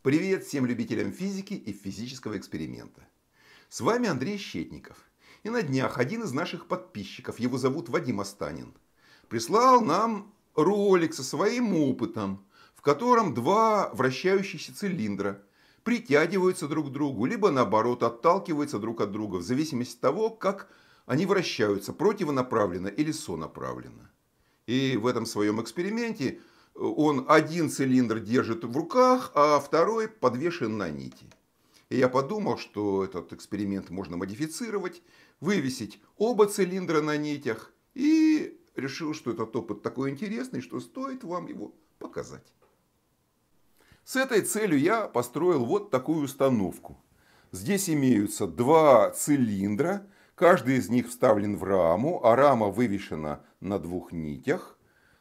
Привет всем любителям физики и физического эксперимента. С вами Андрей Щетников. И на днях один из наших подписчиков, его зовут Вадим Астанин, прислал нам ролик со своим опытом, в котором два вращающихся цилиндра притягиваются друг к другу, либо наоборот отталкиваются друг от друга, в зависимости от того, как они вращаются противонаправленно или сонаправленно. И в этом своем эксперименте он один цилиндр держит в руках, а второй подвешен на нити. И я подумал, что этот эксперимент можно модифицировать, вывесить оба цилиндра на нитях, и решил, что этот опыт такой интересный, что стоит вам его показать. С этой целью я построил вот такую установку. Здесь имеются два цилиндра, каждый из них вставлен в раму, а рама вывешена на двух нитях.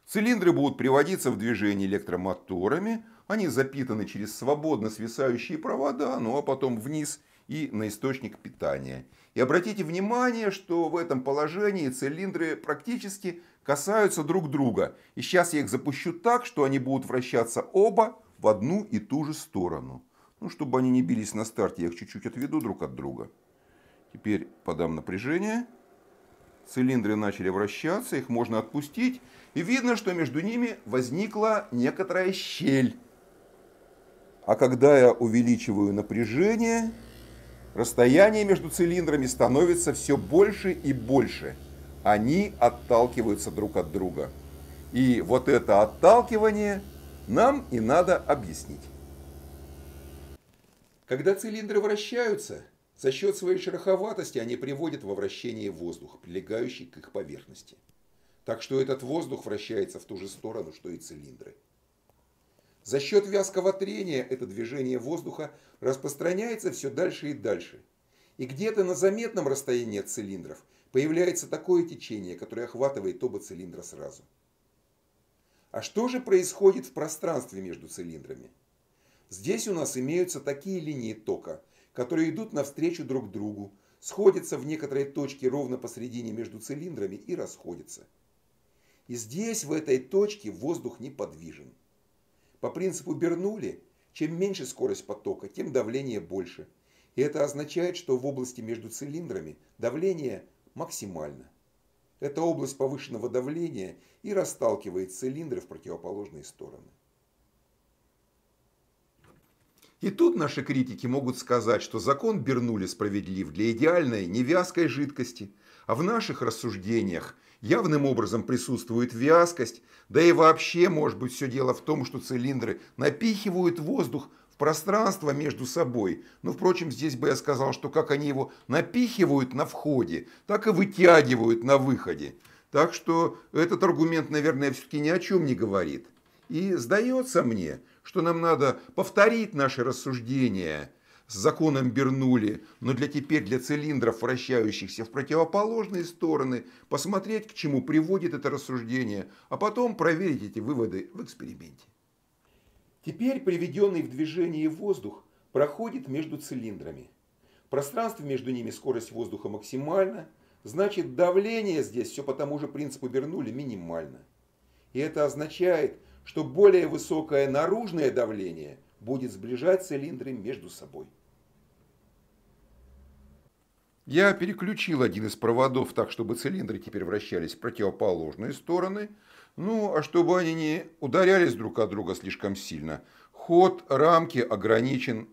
Цилиндры будут приводиться в движение электромоторами, они запитаны через свободно свисающие провода, ну а потом вниз и на источник питания. И обратите внимание, что в этом положении цилиндры практически касаются друг друга. И сейчас я их запущу так, что они будут вращаться оба в одну и ту же сторону. Ну, чтобы они не бились на старте, я их чуть-чуть отведу друг от друга. Теперь подам напряжение цилиндры начали вращаться, их можно отпустить, и видно, что между ними возникла некоторая щель. А когда я увеличиваю напряжение, расстояние между цилиндрами становится все больше и больше. Они отталкиваются друг от друга. И вот это отталкивание нам и надо объяснить. Когда цилиндры вращаются, за счет своей шероховатости они приводят во вращение воздух, прилегающий к их поверхности. Так что этот воздух вращается в ту же сторону, что и цилиндры. За счет вязкого трения это движение воздуха распространяется все дальше и дальше. И где-то на заметном расстоянии от цилиндров появляется такое течение, которое охватывает оба цилиндра сразу. А что же происходит в пространстве между цилиндрами? Здесь у нас имеются такие линии тока – которые идут навстречу друг другу, сходятся в некоторой точке ровно посредине между цилиндрами и расходятся. И здесь, в этой точке, воздух неподвижен. По принципу Бернули, чем меньше скорость потока, тем давление больше. И это означает, что в области между цилиндрами давление максимально. Это область повышенного давления и расталкивает цилиндры в противоположные стороны. И тут наши критики могут сказать, что закон Бернули справедлив для идеальной невязкой жидкости, а в наших рассуждениях явным образом присутствует вязкость, да и вообще может быть все дело в том, что цилиндры напихивают воздух в пространство между собой. Но, впрочем, здесь бы я сказал, что как они его напихивают на входе, так и вытягивают на выходе. Так что этот аргумент, наверное, все-таки ни о чем не говорит. И сдается мне, что нам надо повторить наши рассуждения с законом Бернули, но для теперь для цилиндров, вращающихся в противоположные стороны, посмотреть, к чему приводит это рассуждение, а потом проверить эти выводы в эксперименте. Теперь приведенный в движение воздух проходит между цилиндрами. Пространство между ними скорость воздуха максимальна, значит давление здесь все по тому же принципу Бернули минимально. И это означает, что более высокое наружное давление будет сближать цилиндры между собой. Я переключил один из проводов так, чтобы цилиндры теперь вращались в противоположные стороны, ну, а чтобы они не ударялись друг от друга слишком сильно, ход рамки ограничен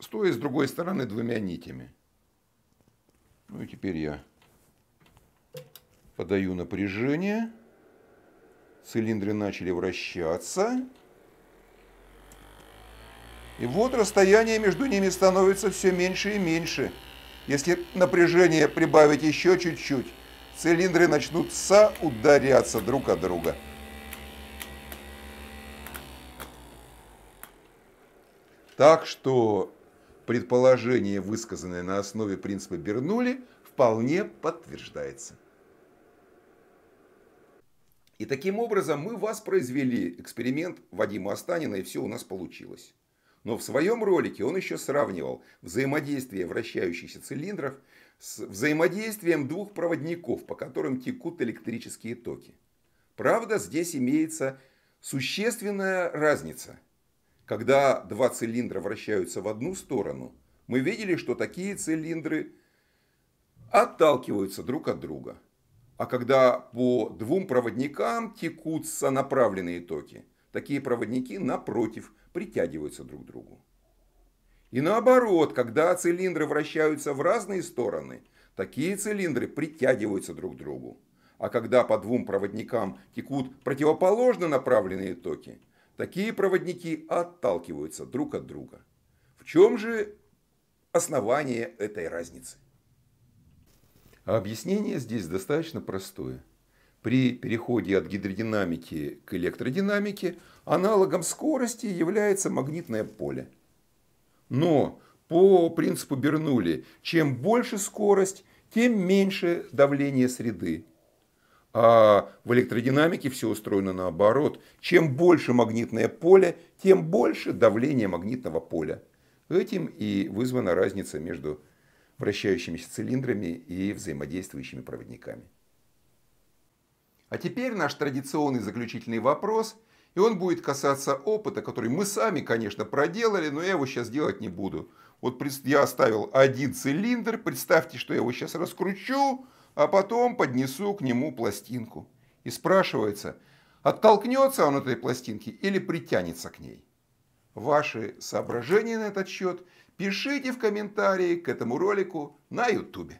с той и с другой стороны двумя нитями. Ну и теперь я подаю напряжение цилиндры начали вращаться. И вот расстояние между ними становится все меньше и меньше. Если напряжение прибавить еще чуть-чуть, цилиндры начнут соударяться друг от друга. Так что предположение, высказанное на основе принципа Бернули, вполне подтверждается. И таким образом мы воспроизвели эксперимент Вадима Останина, и все у нас получилось. Но в своем ролике он еще сравнивал взаимодействие вращающихся цилиндров с взаимодействием двух проводников, по которым текут электрические токи. Правда, здесь имеется существенная разница. Когда два цилиндра вращаются в одну сторону, мы видели, что такие цилиндры отталкиваются друг от друга а когда по двум проводникам текутся направленные токи. Такие проводники, напротив, притягиваются друг к другу. И наоборот, когда цилиндры вращаются в разные стороны, такие цилиндры притягиваются друг к другу. А когда по двум проводникам текут противоположно направленные токи, такие проводники отталкиваются друг от друга. В чем же основание этой разницы? А объяснение здесь достаточно простое. При переходе от гидродинамики к электродинамике аналогом скорости является магнитное поле. Но по принципу Бернули, чем больше скорость, тем меньше давление среды. А в электродинамике все устроено наоборот. Чем больше магнитное поле, тем больше давление магнитного поля. Этим и вызвана разница между вращающимися цилиндрами и взаимодействующими проводниками. А теперь наш традиционный заключительный вопрос, и он будет касаться опыта, который мы сами, конечно, проделали, но я его сейчас делать не буду. Вот я оставил один цилиндр, представьте, что я его сейчас раскручу, а потом поднесу к нему пластинку. И спрашивается, оттолкнется он от этой пластинки или притянется к ней? Ваши соображения на этот счет – Пишите в комментарии к этому ролику на YouTube.